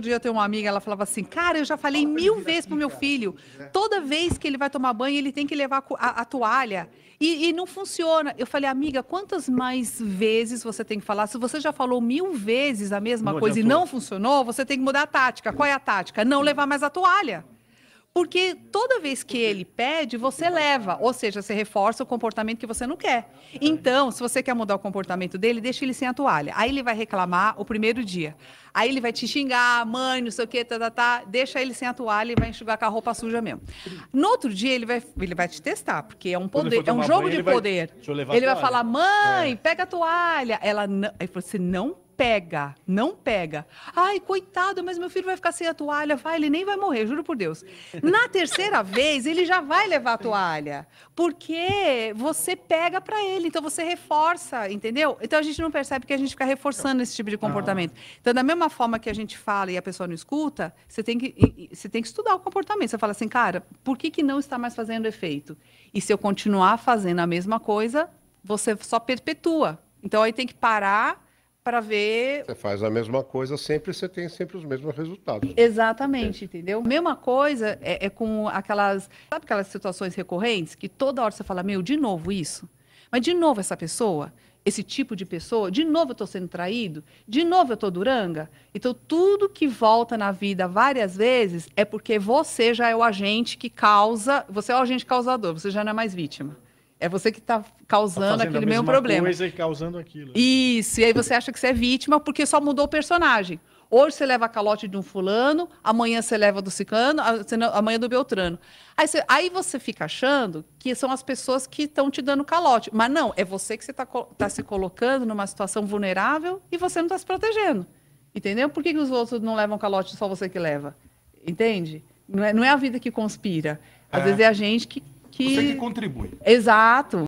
outro dia eu tenho uma amiga, ela falava assim, cara, eu já falei Fala mil vezes pro assim, meu filho, é. toda vez que ele vai tomar banho, ele tem que levar a, a toalha. E, e, não funciona. Eu falei, amiga, quantas mais vezes você tem que falar? Se você já falou mil vezes a mesma não coisa adiantou. e não funcionou, você tem que mudar a tática. Qual é a tática? Não levar mais a toalha. Porque toda vez que ele pede, você leva, ou seja, você reforça o comportamento que você não quer. Então, se você quer mudar o comportamento dele, deixa ele sem a toalha. Aí ele vai reclamar o primeiro dia. Aí ele vai te xingar, mãe, não sei o quê, tá, tá, tá. Deixa ele sem a toalha e vai enxugar com a roupa suja mesmo. No outro dia, ele vai, ele vai te testar, porque é um poder, é um jogo banho, de ele poder. Vai, ele vai falar, mãe, é. pega a toalha. Ela, não, aí você não pega, não pega. Ai, coitado, mas meu filho vai ficar sem a toalha, vai, ele nem vai morrer, juro por Deus. Na terceira vez, ele já vai levar a toalha, porque você pega para ele, então você reforça, entendeu? Então a gente não percebe que a gente fica reforçando esse tipo de comportamento. Ah. Então, da mesma forma que a gente fala e a pessoa não escuta, você tem que, você tem que estudar o comportamento. Você fala assim, cara, por que, que não está mais fazendo efeito? E se eu continuar fazendo a mesma coisa, você só perpetua. Então aí tem que parar para ver. Você faz a mesma coisa sempre, você tem sempre os mesmos resultados. Né? Exatamente, entendeu? Mesma coisa é, é, com aquelas. Sabe aquelas situações recorrentes que toda hora você fala, meu, de novo isso? Mas de novo essa pessoa? Esse tipo de pessoa? De novo eu estou sendo traído? De novo eu estou duranga? Então, tudo que volta na vida várias vezes é porque você já é o agente que causa. Você é o agente causador, você já não é mais vítima. É você que está causando tá aquele mesmo problema. Coisa e causando aquilo. Né? Isso, e aí você acha que você é vítima porque só mudou o personagem. Hoje você leva a calote de um fulano, amanhã você leva do Cicano, amanhã do beltrano. Aí você, aí você fica achando que são as pessoas que estão te dando calote. Mas não, é você que você está tá se colocando numa situação vulnerável e você não está se protegendo. Entendeu? Por que, que os outros não levam calote só você que leva? Entende? Não é, não é a vida que conspira. Às é. vezes é a gente que que. Você que contribui. Exato.